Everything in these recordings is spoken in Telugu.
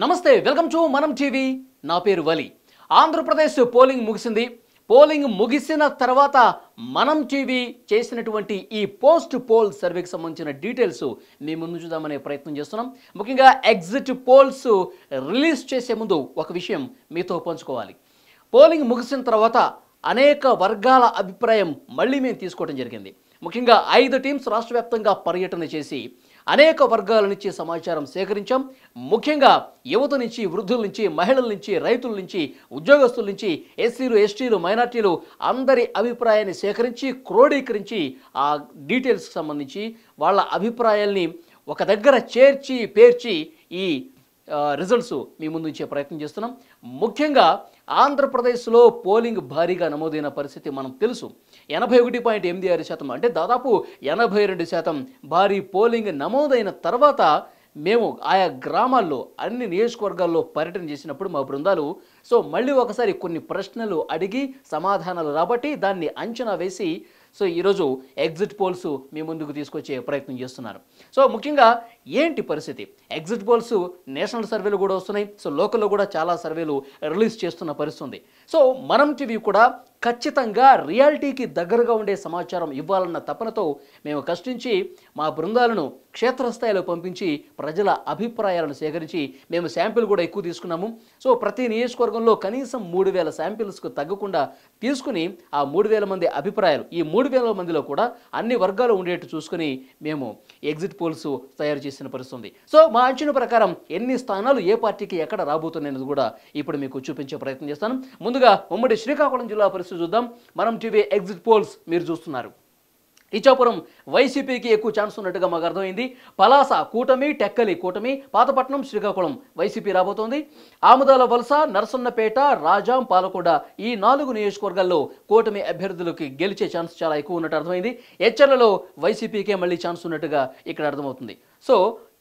నమస్తే వెల్కమ్ టు మనం టీవీ నా పేరు వలి ఆంధ్రప్రదేశ్ పోలింగ్ ముగిసింది పోలింగ్ ముగిసిన తర్వాత మనం టీవీ చేసినటువంటి ఈ పోస్ట్ పోల్ సర్వేకి సంబంధించిన డీటెయిల్స్ మేము చూద్దామనే ప్రయత్నం చేస్తున్నాం ముఖ్యంగా ఎగ్జిట్ పోల్స్ రిలీజ్ చేసే ముందు ఒక విషయం మీతో పంచుకోవాలి పోలింగ్ ముగిసిన తర్వాత అనేక వర్గాల అభిప్రాయం మళ్ళీ మేము తీసుకోవడం జరిగింది ముఖ్యంగా ఐదు టీమ్స్ రాష్ట్ర పర్యటన చేసి అనేక వర్గాల నుంచి సమాచారం సేకరించాం ముఖ్యంగా యువత నుంచి వృద్ధుల నుంచి మహిళల నుంచి రైతుల నుంచి ఉద్యోగస్తుల నుంచి ఎస్సీలు ఎస్టీలు మైనార్టీలు అందరి అభిప్రాయాన్ని సేకరించి క్రోడీకరించి ఆ డీటెయిల్స్కి సంబంధించి వాళ్ళ అభిప్రాయాల్ని ఒక దగ్గర చేర్చి పేర్చి ఈ రిజల్ట్స్ మీ ముందుంచే ప్రయత్నం చేస్తున్నాం ముఖ్యంగా ఆంధ్రప్రదేశ్లో పోలింగ్ భారీగా నమోదైన పరిస్థితి మనం తెలుసు ఎనభై ఒకటి పాయింట్ ఎనిమిది ఆరు శాతం అంటే దాదాపు ఎనభై రెండు శాతం భారీ పోలింగ్ నమోదైన తర్వాత మేము ఆయా గ్రామాల్లో అన్ని నియోజకవర్గాల్లో పర్యటన చేసినప్పుడు మా బృందాలు సో మళ్ళీ ఒకసారి కొన్ని ప్రశ్నలు అడిగి సమాధానాలు రాబట్టి దాన్ని అంచనా వేసి సో ఈరోజు ఎగ్జిట్ పోల్స్ మీ ముందుకు తీసుకొచ్చే ప్రయత్నం చేస్తున్నారు సో ముఖ్యంగా ఏంటి పరిస్థితి ఎగ్జిట్ పోల్స్ నేషనల్ సర్వేలు కూడా వస్తున్నాయి సో లోకల్లో కూడా చాలా సర్వేలు రిలీజ్ చేస్తున్న పరిస్థితి ఉంది సో మనం టీవీ కూడా ఖచ్చితంగా రియాలిటీకి దగ్గరగా ఉండే సమాచారం ఇవ్వాలన్న తపనతో మేము కష్టించి మా బృందాలను క్షేత్రస్థాయిలో పంపించి ప్రజల అభిప్రాయాలను సేకరించి మేము శాంపిల్ కూడా ఎక్కువ తీసుకున్నాము సో ప్రతి నియోజకవర్గంలో కనీసం మూడు వేల శాంపిల్స్కు తగ్గకుండా తీసుకుని ఆ మూడు వేల మంది అభిప్రాయాలు ఈ మూడు వేల మందిలో కూడా అన్ని వర్గాలు ఉండేట్టు చూసుకుని మేము ఎగ్జిట్ పోల్స్ తయారు చేసిన పరిస్థితుంది సో మా అంచనా ప్రకారం ఎన్ని స్థానాలు ఏ పార్టీకి ఎక్కడ రాబోతున్నాయి కూడా ఇప్పుడు మీకు చూపించే ప్రయత్నం చేస్తాను ముందు ముందుగా ఉమ్మడి శ్రీకాకుళం జిల్లా పరిస్థితి చూద్దాం మనం టీవీ ఎగ్జిట్ పోల్స్ మీరు చూస్తున్నారు ఇచ్చాపురం వైసీపీకి ఎక్కువ ఛాన్స్ ఉన్నట్టుగా మాకు అర్థమైంది పలాస కూటమి టెక్కలి కూటమి పాతపట్నం శ్రీకాకుళం వైసీపీ రాబోతోంది ఆముదాల వలస నరసన్నపేట రాజాం పాలకొండ ఈ నాలుగు నియోజకవర్గాల్లో కూటమి అభ్యర్థులకి గెలిచే ఛాన్స్ చాలా ఎక్కువ ఉన్నట్టు అర్థమైంది హెచ్చర్లలో వైసీపీకే మళ్ళీ ఛాన్స్ ఉన్నట్టుగా ఇక్కడ అర్థమవుతుంది సో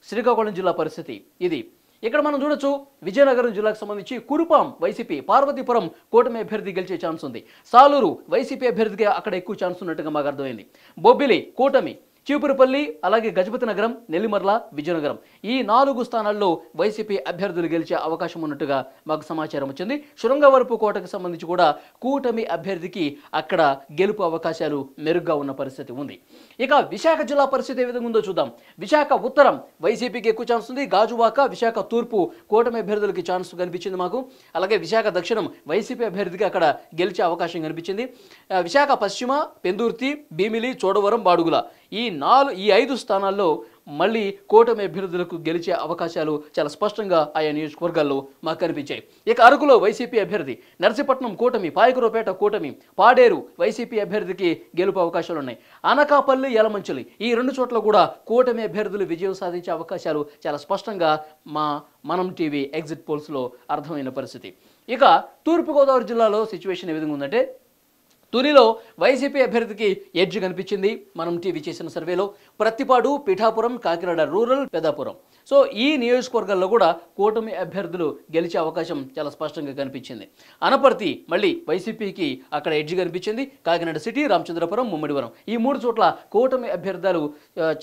శ్రీకాకుళం జిల్లా పరిస్థితి ఇది ఇక్కడ మనం చూడొచ్చు విజయనగరం జిల్లాకు సంబంధించి కురుపాం వైసీపీ పార్వతీపురం కూటమి అభ్యర్థి గెలిచే ఛాన్స్ ఉంది సాలూరు వైసీపీ అభ్యర్థిగా అక్కడ ఎక్కువ ఛాన్స్ ఉన్నట్టుగా మాకు అర్థమైంది బొబ్బిలి కూటమి చీపురుపల్లి అలాగే గజపతి నగరం నెల్లిమర్ల విజయనగరం ఈ నాలుగు స్థానాల్లో వైసీపీ అభ్యర్థులు గెలిచే అవకాశం ఉన్నట్టుగా మాకు సమాచారం వచ్చింది శృంగవరపు కోటకు సంబంధించి కూడా కూటమి అభ్యర్థికి అక్కడ గెలుపు అవకాశాలు మెరుగ్గా ఉన్న పరిస్థితి ఉంది ఇక విశాఖ జిల్లా పరిస్థితి ఏ విధంగా ఉందో చూద్దాం విశాఖ ఉత్తరం వైసీపీకి ఎక్కువ ఛాన్స్ ఉంది గాజువాక విశాఖ తూర్పు కూటమి అభ్యర్థులకి ఛాన్స్ కనిపించింది మాకు అలాగే విశాఖ దక్షిణం వైసీపీ అభ్యర్థికి అక్కడ గెలిచే అవకాశం కనిపించింది విశాఖ పశ్చిమ పెందుర్తి భీమిలి చోడవరం బాడుగుల ఈ నాలుగు ఈ ఐదు స్థానాల్లో మళ్ళీ కూటమి అభ్యర్థులకు గెలిచే అవకాశాలు చాలా స్పష్టంగా ఆయా నియోజకవర్గాల్లో మాకు కనిపించాయి ఇక అరకులో వైసీపీ అభ్యర్థి నర్సిపట్నం కూటమి పాయకురపేట కూటమి పాడేరు వైసీపీ అభ్యర్థికి గెలుపు అవకాశాలు ఉన్నాయి అనకాపల్లి యలమంచులి ఈ రెండు చోట్ల కూడా కూటమి అభ్యర్థులు విజయం సాధించే అవకాశాలు చాలా స్పష్టంగా మా మనం టీవీ ఎగ్జిట్ పోల్స్లో అర్థమైన పరిస్థితి ఇక తూర్పుగోదావరి జిల్లాలో సిచ్యువేషన్ ఏ విధంగా ఉందంటే తొలిలో వైసీపీ అభ్యర్థికి ఎడ్జ్ కనిపించింది మనం టీవీ చేసిన సర్వేలో ప్రత్తిపాడు పిఠాపురం కాకినాడ రూరల్ పెదాపురం సో ఈ నియోజకవర్గాల్లో కూడా కూటమి అభ్యర్థులు గెలిచే అవకాశం చాలా స్పష్టంగా కనిపించింది అనపర్తి మళ్ళీ వైసీపీకి అక్కడ ఎడ్జ్ కనిపించింది కాకినాడ సిటీ రామచంద్రపురం ముమ్మిడివరం ఈ మూడు చోట్ల కూటమి అభ్యర్థులు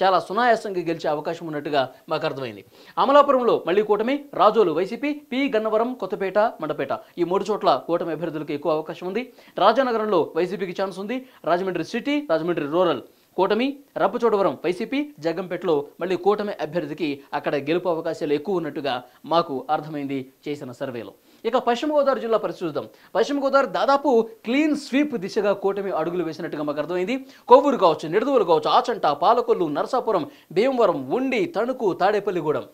చాలా సునాయాసంగా గెలిచే అవకాశం ఉన్నట్టుగా మాకు అర్థమైంది అమలాపురంలో మళ్ళీ కూటమి రాజోలు వైసీపీ పి గన్నవరం కొత్తపేట మండపేట ఈ మూడు చోట్ల కూటమి అభ్యర్థులకు ఎక్కువ అవకాశం ఉంది రాజానగరంలో వైసీపీకి ఛాన్స్ ఉంది రాజమండ్రి సిటీ రాజమండ్రి రూరల్ కూటమి రప్పచోడవరం వైసీపీ జగ్గంపేటలో మళ్ళీ కూటమి అభ్యర్థికి అక్కడ గెలుపు అవకాశాలు ఎక్కువ ఉన్నట్టుగా మాకు అర్థమైంది చేసిన సర్వేలో ఇక పశ్చిమ గోదావరి జిల్లా పరిశీలిద్దాం పశ్చిమ గోదావరి దాదాపు క్లీన్ స్వీప్ దిశగా కూటమి అడుగులు వేసినట్టుగా మాకు అర్థమైంది కొవ్వూరు కావచ్చు నిడదవులు కావచ్చు ఆచంట పాలకొల్లు నరసాపురం భీమవరం ఉండి తణుకు తాడేపల్లిగూడెం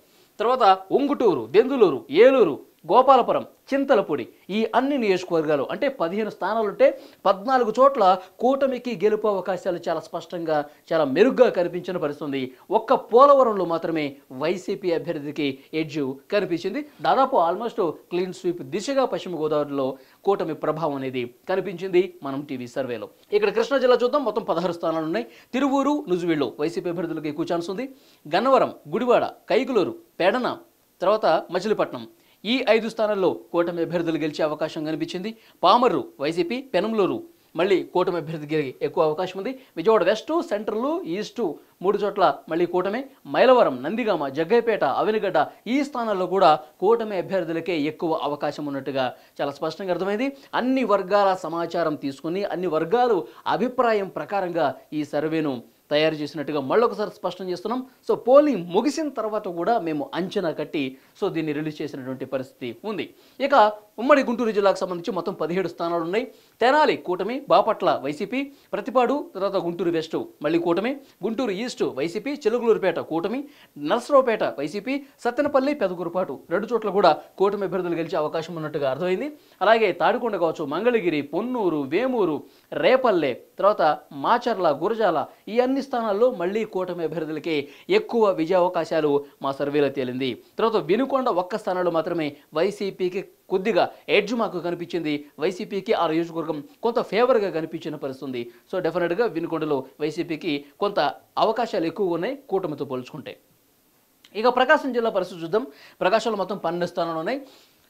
తర్వాత ఉంగుటూరు దెందులూరు ఏలూరు గోపాలపురం చింతలపూడి ఈ అన్ని నియోజకవర్గాలు అంటే పదిహేను స్థానాలుంటే పద్నాలుగు చోట్ల కూటమికి గెలుపు అవకాశాలు చాలా స్పష్టంగా చాలా మెరుగ్గా కనిపించిన పరిస్థితుంది ఒక్క పోలవరంలో మాత్రమే వైసీపీ అభ్యర్థికి ఎడ్జు కనిపించింది దాదాపు ఆల్మోస్ట్ క్లీన్ స్వీప్ దిశగా పశ్చిమ గోదావరిలో కూటమి ప్రభావం అనేది కనిపించింది మనం టీవీ సర్వేలో ఇక్కడ కృష్ణా జిల్లా చూద్దాం మొత్తం పదహారు స్థానాలు ఉన్నాయి తిరువూరు నుజువీళ్ళు వైసీపీ అభ్యర్థులకు ఎక్కువ ఛాన్స్ ఉంది గన్నవరం గుడివాడ కైగులూరు పేడన తర్వాత మచిలీపట్నం ఈ ఐదు స్థానాల్లో కూటమి అభ్యర్థులు గెలిచే అవకాశం కనిపించింది పామర్రు వైసీపీ పెనంలూరు మళ్ళీ కూటమి అభ్యర్థికి ఎక్కువ అవకాశం ఉంది విజయవాడ వెస్టు సెంట్రలు ఈస్టు మూడు చోట్ల మళ్ళీ కూటమి మైలవరం నందిగామ జగ్గైపేట అవినగడ్డ ఈ స్థానాల్లో కూడా కూటమి అభ్యర్థులకే ఎక్కువ అవకాశం ఉన్నట్టుగా చాలా స్పష్టంగా అర్థమైంది అన్ని వర్గాల సమాచారం తీసుకుని అన్ని వర్గాలు అభిప్రాయం ప్రకారంగా ఈ సర్వేను తయారు చేసినట్టుగా మళ్ళొకసారి స్పష్టం చేస్తున్నాం సో పోలింగ్ ముగిసిన తర్వాత కూడా మేము అంచనా కట్టి సో దీన్ని రిలీజ్ చేసినటువంటి పరిస్థితి ఉంది ఇక ఉమ్మడి గుంటూరు జిల్లాకు సంబంధించి మొత్తం పదిహేడు స్థానాలు ఉన్నాయి తెనాలి కూటమి బాపట్ల వైసీపీ ప్రతిపాడు తర్వాత గుంటూరు వెస్ట్ మళ్ళీ కూటమి గుంటూరు ఈస్ట్ వైసీపీ చిలుగులూరుపేట కూటమి నర్సరావుపేట వైసీపీ సత్తెనపల్లి పెదగురుపాటు రెండు చోట్ల కూడా కూటమి అభ్యర్థులు గెలిచే అవకాశం ఉన్నట్టుగా అర్థమైంది అలాగే తాడికొండ కావచ్చు మంగళగిరి పొన్నూరు వేమూరు రేపల్లె తర్వాత మాచర్ల గురజాల ఈ అన్ని స్థానాల్లో మళ్ళీ కూటమి అభ్యర్థులకి ఎక్కువ విజయావకాశాలు మా సర్వేలో తేలింది తర్వాత వినుకొండ ఒక్క స్థానంలో మాత్రమే వైసీపీకి కొద్దిగా ఎడ్జ్ మాకు కనిపించింది వైసీపీకి ఆ నియోజకవర్గం కొంత ఫేవర్గా కనిపించిన పరిస్థితుంది సో డెఫినెట్గా వినుకొండలో వైసీపీకి కొంత అవకాశాలు ఎక్కువ ఉన్నాయి కూటమితో పోల్చుకుంటే ఇక ప్రకాశం జిల్లా పరిస్థితి చూద్దాం ప్రకాశంలో మొత్తం పన్నెండు స్థానాలు ఉన్నాయి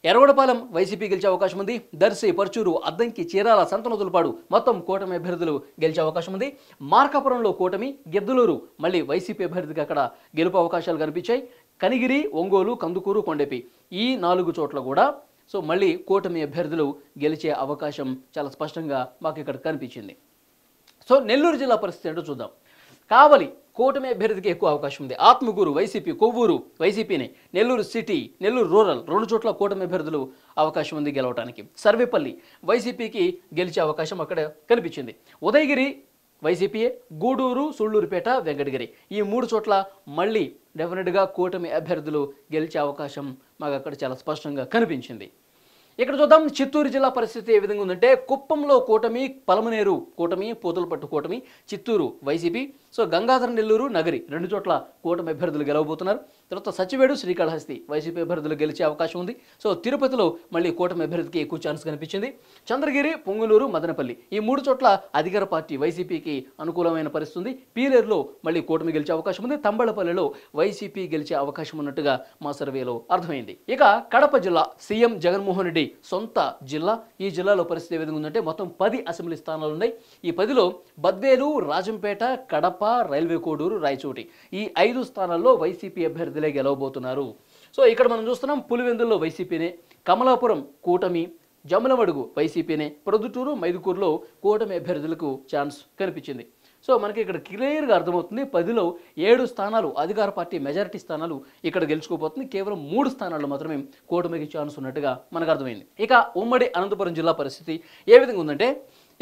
ఎర్రగొడపాలెం వైసీపీ గెలిచే అవకాశం ఉంది దర్శి పర్చూరు అద్దంకి చీరాల సంతనదులపాడు మొత్తం కూటమి అభ్యర్థులు గెలిచే అవకాశం ఉంది మార్కాపురంలో కూటమి గిద్దలూరు మళ్ళీ వైసీపీ అభ్యర్థికి అక్కడ గెలుపు అవకాశాలు కనిపించాయి కనిగిరి ఒంగోలు కందుకూరు కొండెపి ఈ నాలుగు చోట్ల కూడా సో మళ్ళీ కూటమి అభ్యర్థులు గెలిచే అవకాశం చాలా స్పష్టంగా మాకు ఇక్కడ కనిపించింది సో నెల్లూరు జిల్లా పరిస్థితి ఏంటో చూద్దాం కావలి కూటమి అభ్యర్థికి ఎక్కువ అవకాశం ఉంది ఆత్మకూరు వైసీపీ కొవ్వూరు వైసీపీని నెల్లూరు సిటీ నెల్లూరు రూరల్ రెండు చోట్ల కూటమి అభ్యర్థులు అవకాశం ఉంది గెలవడానికి సర్వేపల్లి వైసీపీకి గెలిచే అవకాశం అక్కడ కనిపించింది ఉదయగిరి వైసీపీ గూడూరు సుళ్ళూరుపేట వెంకటగిరి ఈ మూడు చోట్ల మళ్ళీ డెఫినెట్గా కూటమి అభ్యర్థులు గెలిచే అవకాశం మాకు అక్కడ చాలా స్పష్టంగా కనిపించింది ఇక్కడ చూద్దాం చిత్తూరు జిల్లా పరిస్థితి ఏ విధంగా ఉందంటే కుప్పంలో కూటమి పలమనేరు కూటమి పోతులపట్టు కూటమి చిత్తూరు వైసీపీ సో గంగాధర నెల్లూరు నగరి రెండు చోట్ల కూటమి అభ్యర్థులు గెలవబోతున్నారు తర్వాత సచివేడు శ్రీకాళహస్తి వైసీపీ అభ్యర్థులు గెలిచే అవకాశం ఉంది సో తిరుపతిలో మళ్ళీ కూటమి అభ్యర్థికి ఎక్కువ ఛాన్స్ కనిపించింది చంద్రగిరి పొంగులూరు మదనపల్లి ఈ మూడు చోట్ల అధికార పార్టీ వైసీపీకి అనుకూలమైన పరిస్థితుంది పీలేరులో మళ్ళీ కూటమి గెలిచే అవకాశం ఉంది తంబళపల్లిలో వైసీపీ గెలిచే అవకాశం ఉన్నట్టుగా మా సర్వేలో అర్థమైంది ఇక కడప జిల్లా సీఎం జగన్మోహన్ రెడ్డి సొంత జిల్లా ఈ జిల్లాలో పరిస్థితి ఏ విధంగా ఉందంటే మొత్తం పది అసెంబ్లీ స్థానాలు ఉన్నాయి ఈ పదిలో బద్వేలు రాజంపేట కడప రైల్వే కోడూరు రాయచోటి ఈ ఐదు స్థానాల్లో వైసీపీ అభ్యర్థి పరిధిలో గెలవబోతున్నారు సో ఇక్కడ మనం చూస్తున్నాం పులివెందుల్లో వైసీపీనే కమలాపురం కూటమి జమలమడుగు వైసీపీనే ప్రొద్దుటూరు మైదుకూరులో కూటమి అభ్యర్థులకు ఛాన్స్ కనిపించింది సో మనకి ఇక్కడ క్లియర్గా అర్థమవుతుంది పదిలో ఏడు స్థానాలు అధికార పార్టీ మెజారిటీ స్థానాలు ఇక్కడ గెలుచుకోబోతుంది కేవలం మూడు స్థానాలు మాత్రమే కూటమికి ఛాన్స్ ఉన్నట్టుగా మనకు అర్థమైంది ఇక ఉమ్మడి అనంతపురం జిల్లా పరిస్థితి ఏ విధంగా ఉందంటే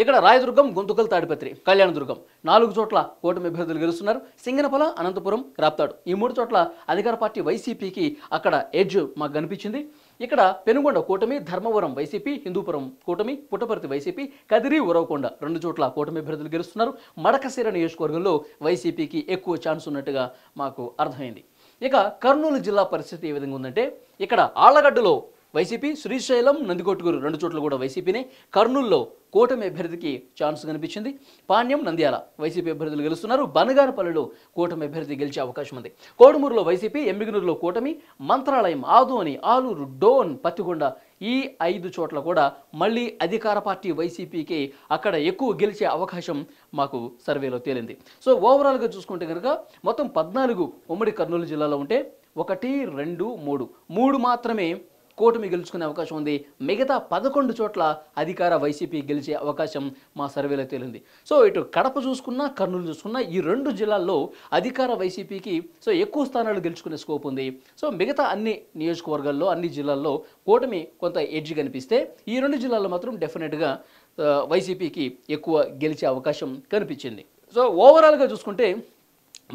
ఇక్కడ రాయదుర్గం గొంతుకల్ తాడిపత్రి కళ్యాణదుర్గం నాలుగు చోట్ల కూటమి అభ్యర్థులు గెలుస్తున్నారు సింగనపల అనంతపురం రాప్తాడు ఈ మూడు చోట్ల అధికార పార్టీ వైసీపీకి అక్కడ ఎడ్జ్ మాకు కనిపించింది ఇక్కడ పెనుగొండ కూటమి ధర్మవరం వైసీపీ హిందూపురం కూటమి పుట్టపర్తి వైసీపీ కదిరి ఉరవకొండ రెండు చోట్ల కూటమి అభ్యర్థులు గెలుస్తున్నారు మడకశీర నియోజకవర్గంలో వైసీపీకి ఎక్కువ ఛాన్స్ ఉన్నట్టుగా మాకు అర్థమైంది ఇక కర్నూలు జిల్లా పరిస్థితి ఏ విధంగా ఉందంటే ఇక్కడ ఆళ్లగడ్డలో వైసీపీ శ్రీశైలం నందికొట్టుకూరు రెండు చోట్ల కూడా వైసీపీనే కర్నూల్లో కూటమి అభ్యర్థికి ఛాన్స్ కనిపించింది పాణ్యం నంద్యాల వైసీపీ అభ్యర్థులు గెలుస్తున్నారు బనగానపల్లిలో కూటమి అభ్యర్థి గెలిచే అవకాశం ఉంది కోడుమూరులో వైసీపీ ఎమ్మిగనూరులో కూటమి మంత్రాలయం ఆదోని ఆలూరు డోన్ పత్తికొండ ఈ ఐదు చోట్ల కూడా మళ్ళీ అధికార పార్టీ వైసీపీకి అక్కడ ఎక్కువ గెలిచే అవకాశం మాకు సర్వేలో తేలింది సో ఓవరాల్గా చూసుకుంటే కనుక మొత్తం పద్నాలుగు ఉమ్మడి కర్నూలు జిల్లాలో ఉంటే ఒకటి రెండు మూడు మూడు మాత్రమే కూటమి గెలుచుకునే అవకాశం ఉంది మిగతా పదకొండు చోట్ల అధికార వైసీపీ గెలిచే అవకాశం మా సర్వేలో తేలింది సో ఇటు కడప చూసుకున్నా కర్నూలు చూసుకున్నా ఈ రెండు జిల్లాల్లో అధికార వైసీపీకి సో ఎక్కువ స్థానాలు గెలుచుకునే స్కోప్ ఉంది సో మిగతా అన్ని నియోజకవర్గాల్లో అన్ని జిల్లాల్లో కూటమి కొంత ఎడ్జ్ కనిపిస్తే ఈ రెండు జిల్లాల్లో మాత్రం డెఫినెట్గా వైసీపీకి ఎక్కువ గెలిచే అవకాశం కనిపించింది సో ఓవరాల్గా చూసుకుంటే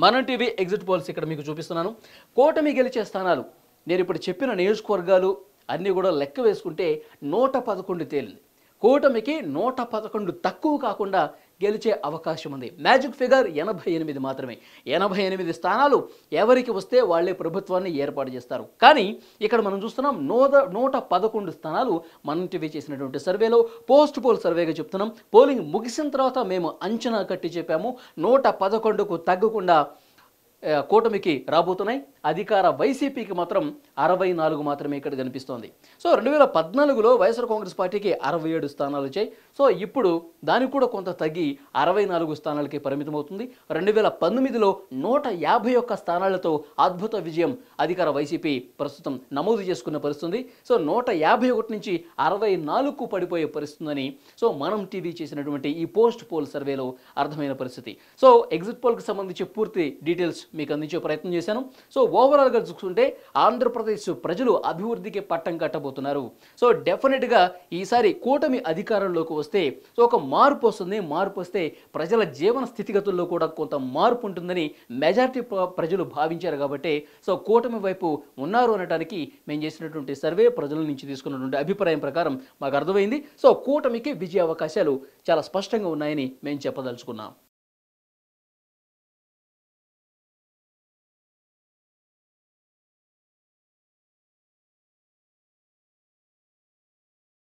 మనం టీవీ ఎగ్జిట్ పోల్స్ ఇక్కడ మీకు చూపిస్తున్నాను కూటమి గెలిచే స్థానాలు నేను ఇప్పుడు చెప్పిన నియోజకవర్గాలు అన్నీ కూడా లెక్క వేసుకుంటే నూట పదకొండు తేలింది కూటమికి నూట పదకొండు తక్కువ కాకుండా గెలిచే అవకాశం ఉంది మ్యాజిక్ ఫిగర్ ఎనభై ఎనిమిది మాత్రమే ఎనభై ఎనిమిది స్థానాలు ఎవరికి వస్తే వాళ్ళే ప్రభుత్వాన్ని ఏర్పాటు చేస్తారు కానీ ఇక్కడ మనం చూస్తున్నాం నూట నూట పదకొండు స్థానాలు మనం టీవీ చేసినటువంటి సర్వేలో పోస్ట్ పోల్ సర్వేగా చెప్తున్నాం పోలింగ్ ముగిసిన తర్వాత మేము అంచనా కట్టి చెప్పాము నూట పదకొండుకు తగ్గకుండా కూటమికి రాబోతున్నాయి అధికార వైసీపీకి మాత్రం అరవై నాలుగు మాత్రమే ఇక్కడ కనిపిస్తోంది సో రెండు వేల పద్నాలుగులో వైఎస్ఆర్ కాంగ్రెస్ పార్టీకి అరవై ఏడు స్థానాలు వచ్చాయి సో ఇప్పుడు దానికి కూడా కొంత తగ్గి అరవై నాలుగు స్థానాలకి అవుతుంది రెండు వేల పంతొమ్మిదిలో నూట యాభై ఒక్క స్థానాలతో అద్భుత విజయం అధికార వైసీపీ ప్రస్తుతం నమోదు చేసుకున్న పరిస్థితుంది సో నూట యాభై ఒకటి నుంచి అరవై నాలుగుకు పడిపోయే పరిస్థితుందని సో మనం టీవీ చేసినటువంటి ఈ పోస్ట్ పోల్ సర్వేలో అర్థమైన పరిస్థితి సో ఎగ్జిట్ పోల్కి సంబంధించి పూర్తి డీటెయిల్స్ మీకు అందించే ప్రయత్నం చేశాను సో ఓవరాల్గా చూసుకుంటే ఆంధ్రప్రదేశ్ ప్రజలు అభివృద్ధికి పట్టం కట్టబోతున్నారు సో డెఫినెట్గా ఈసారి కూటమి అధికారంలోకి వస్తే సో ఒక మార్పు వస్తుంది మార్పు వస్తే ప్రజల జీవన స్థితిగతుల్లో కూడా కొంత మార్పు ఉంటుందని మెజారిటీ ప్రజలు భావించారు కాబట్టి సో కూటమి వైపు ఉన్నారు అనడానికి మేము చేసినటువంటి సర్వే ప్రజల నుంచి తీసుకున్నటువంటి అభిప్రాయం ప్రకారం మాకు అర్థమైంది సో కూటమికి విజయ అవకాశాలు చాలా స్పష్టంగా ఉన్నాయని మేము చెప్పదలుచుకున్నాం